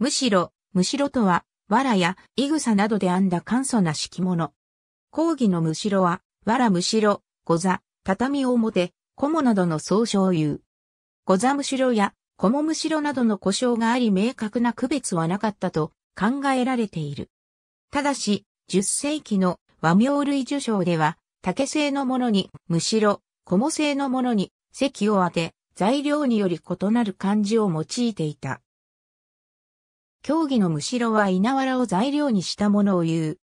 むしろ、むしろとは、藁や、いぐさなどで編んだ簡素な敷物。講義のむしろは、藁むしろ、ござ、畳表、こもなどの総称言う。ござむしろや、こもむしろなどの故障があり明確な区別はなかったと考えられている。ただし、10世紀の和名類受賞では、竹製のものに、むしろ、こも製のものに、席を当て、材料により異なる漢字を用いていた。競技のむしろは稲わらを材料にしたものを言う。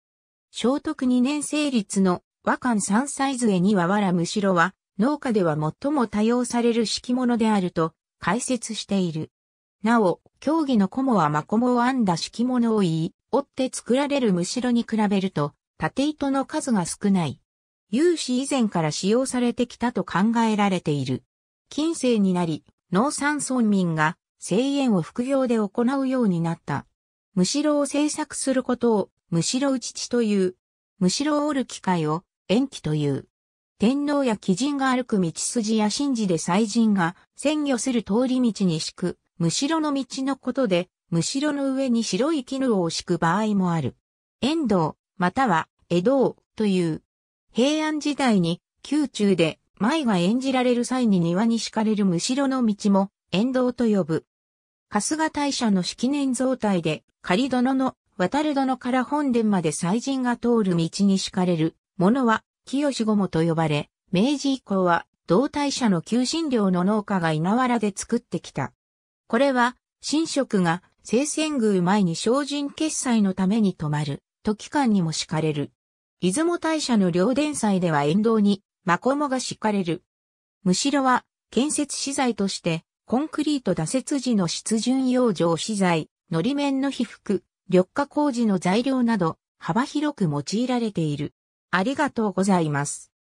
聖徳2年成立の和漢三歳杖にはわらむしろは農家では最も多用される敷物であると解説している。なお、競技のモはマコモを編んだ敷物を言い、折って作られるむしろに比べると縦糸の数が少ない。有史以前から使用されてきたと考えられている。近世になり、農産村民が声援を副業で行うようになった。むしろを制作することを、むしろ打ちという、むしろを折る機会を、延期という。天皇や貴人が歩く道筋や神事で祭人が占拠する通り道に敷く、むしろの道のことで、むしろの上に白い絹を敷く場合もある。遠道、または江戸、という。平安時代に宮中で舞が演じられる際に庭に敷かれるむしろの道も沿道と呼ぶ。春日大社の式年造体で、仮殿の渡る殿から本殿まで祭神が通る道に敷かれるものは清しもと呼ばれ、明治以降は同大社の求心料の農家が稲原で作ってきた。これは、神職が聖仙宮前に精進決済のために泊まる、時間にも敷かれる。出雲大社の両殿祭では沿道に、マコモが敷かれる。むしろは、建設資材として、コンクリート打設時の湿潤養生資材、のり面の被覆、緑化工事の材料など幅広く用いられている。ありがとうございます。